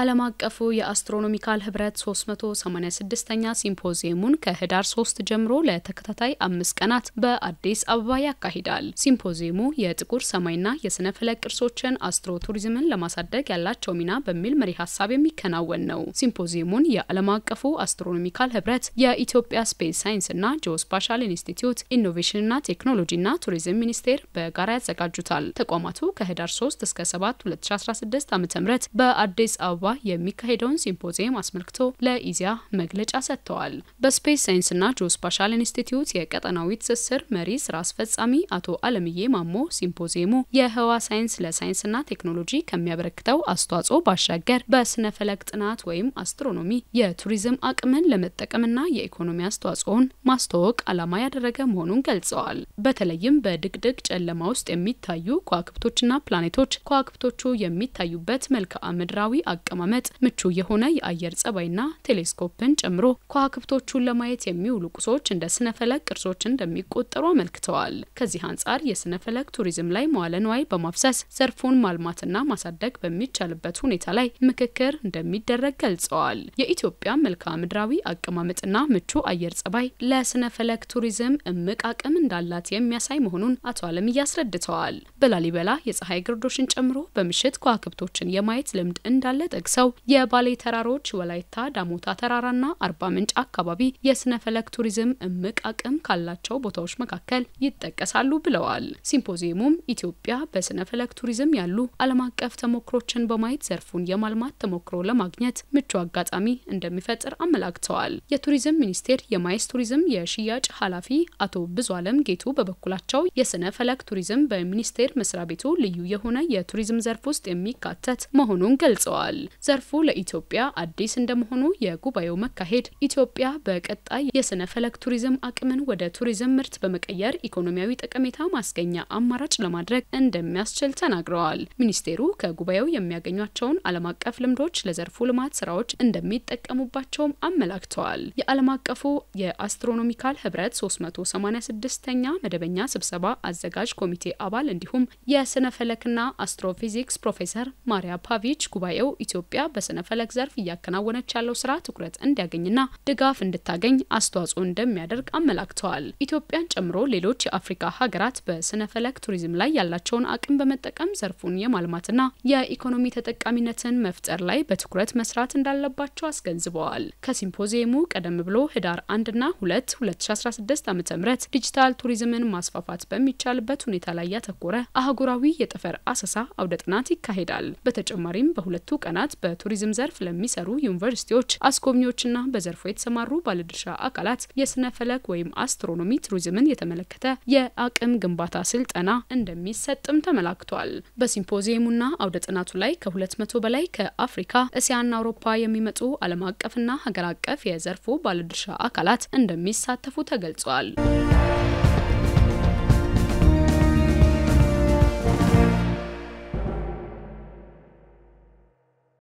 ዓለም አቀፉ የአስትሮኖሚካል ህብረት 386ኛ ሲምፖዚየሙን ከህዳር 3 ጀምሮ ለተከታታይ አምስት ቀናት በአዲስ አበባ ያካሂዳል። ሲምፖዚየሙ የጥቁር ሰማይና የስነ ፈለክ ቅርሶችን አስትሮ ቱሪዝምን ለማሳደግ ያላቸው ሚና በሚል መሪ ሀሳብ የሚከናወን ነው። ሲምፖዚየሙን የዓለም አቀፉ አስትሮኖሚካል ህብረት፣ የኢትዮጵያ ስፔስ ሳይንስና ጂኦስፓሻል ኢንስቲትዩት፣ ኢኖቬሽንና ቴክኖሎጂና ቱሪዝም ሚኒስቴር በጋራ ያዘጋጁታል። ተቋማቱ ከህዳር 3 እስከ 7 2016 ዓ ም በአዲስ አበባ አበባ የሚካሄደውን ሲምፖዚየም አስመልክቶ ለኢዚያ መግለጫ ሰጥተዋል። በስፔስ ሳይንስና ጂኦስፓሻል ኢንስቲትዩት የቀጠናዊ ትስስር መሪ ስራ አስፈጻሚ አቶ አለምዬ ማሞ ሲምፖዚየሙ የህዋ ሳይንስ ለሳይንስና ቴክኖሎጂ ከሚያበረክተው አስተዋጽኦ ባሻገር በስነ ጥናት ወይም አስትሮኖሚ የቱሪዝም አቅምን ለመጠቀምና የኢኮኖሚ አስተዋጽኦን ማስተዋወቅ ዓላማ ያደረገ መሆኑን ገልጸዋል። በተለይም በድቅድቅ ጨለማ ውስጥ የሚታዩ ከዋክብቶችና ፕላኔቶች ከዋክብቶቹ የሚታዩበት መልክዓ ምድራዊ አቀ አቀማመጥ ምቹ የሆነ የአየር ጸባይና ቴሌስኮፕን ጨምሮ ከዋክብቶቹን ለማየት የሚውሉ ቁሶች እንደ ስነፈለቅ ቅርሶች እንደሚቆጠሩ አመልክተዋል። ከዚህ አንጻር የስነፈለክ ቱሪዝም ላይ መዋለ ንዋይ በማፍሰስ ዘርፉን ማልማትና ማሳደግ በሚቻልበት ሁኔታ ላይ ምክክር እንደሚደረግ ገልጸዋል። የኢትዮጵያ መልክዓ ምድራዊ አቀማመጥና ምቹ አየር ጸባይ ለስነ ፈለክ ቱሪዝም እምቅ አቅም እንዳላት የሚያሳይ መሆኑን አቶ አለም እያስረድተዋል። በላሊበላ የፀሐይ ግርዶሽን ጨምሮ በምሽት ከዋክብቶችን የማየት ልምድ እንዳለ ተጠግሰው የባሌ ተራሮች፣ ወላይታ ዳሞታ ተራራና አርባ ምንጭ አካባቢ የስነ ፈለክ ቱሪዝም እምቅ አቅም ካላቸው ቦታዎች መካከል ይጠቀሳሉ ብለዋል። ሲምፖዚየሙም ኢትዮጵያ በስነ ፈለክ ቱሪዝም ያሉ ዓለም አቀፍ ተሞክሮችን በማየት ዘርፉን የማልማት ተሞክሮ ለማግኘት ምቹ አጋጣሚ እንደሚፈጥር አመላክተዋል። የቱሪዝም ሚኒስቴር የማይስ ቱሪዝም የሽያጭ ኃላፊ አቶ ብዙ አለም ጌቱ በበኩላቸው የስነ ፈለክ ቱሪዝም በሚኒስቴር መስሪያ ቤቱ ልዩ የሆነ የቱሪዝም ዘርፍ ውስጥ የሚካተት መሆኑን ገልጸዋል። ዘርፉ ለኢትዮጵያ አዲስ እንደመሆኑ የጉባኤው መካሄድ ኢትዮጵያ በቀጣይ የስነ ፈለክ ቱሪዝም አቅምን ወደ ቱሪዝም ምርት በመቀየር ኢኮኖሚያዊ ጠቀሜታ ማስገኛ አማራጭ ለማድረግ እንደሚያስችል ተናግረዋል። ሚኒስቴሩ ከጉባኤው የሚያገኟቸውን ዓለም አቀፍ ልምዶች ለዘርፉ ልማት ስራዎች እንደሚጠቀሙባቸውም አመላክተዋል። የዓለም አቀፉ የአስትሮኖሚካል ህብረት 386ኛ መደበኛ ስብሰባ አዘጋጅ ኮሚቴ አባል እንዲሁም የስነ ፈለክና አስትሮፊዚክስ ፕሮፌሰር ማሪያ ፓቪች ጉባኤው ኢትዮ ኢትዮጵያ በስነ ፈለክ ዘርፍ እያከናወነች ያለው ስራ ትኩረት እንዲያገኝና ድጋፍ እንድታገኝ አስተዋጽኦ እንደሚያደርግ አመላክተዋል። ኢትዮጵያን ጨምሮ ሌሎች የአፍሪካ ሀገራት በስነፈለክ ፈለክ ቱሪዝም ላይ ያላቸውን አቅም በመጠቀም ዘርፉን የማልማትና የኢኮኖሚ ተጠቃሚነትን መፍጠር ላይ በትኩረት መስራት እንዳለባቸው አስገንዝበዋል። ከሲምፖዚየሙ ቀደም ብሎ ህዳር 1ና 2 2016 ዓ ም ዲጂታል ቱሪዝምን ማስፋፋት በሚቻልበት ሁኔታ ላይ ያተኮረ አህጉራዊ የጠፈር አሰሳ አውደ ጥናት ይካሄዳል። በተጨማሪም በሁለቱ ቀናት ተቋማት፣ በቱሪዝም ዘርፍ ለሚሰሩ ዩኒቨርሲቲዎች፣ አስጎብኚዎችና በዘርፉ የተሰማሩ ባለድርሻ አካላት የስነ ፈለክ ወይም አስትሮኖሚ ቱሪዝምን የተመለከተ የአቅም ግንባታ ስልጠና እንደሚሰጥም ተመላክቷል። በሲምፖዚየሙና አውደ ጥናቱ ላይ ከ200 በላይ ከአፍሪካ እስያና አውሮፓ የሚመጡ ዓለም አቀፍና ሀገር አቀፍ የዘርፉ ባለድርሻ አካላት እንደሚሳተፉ ተገልጿል።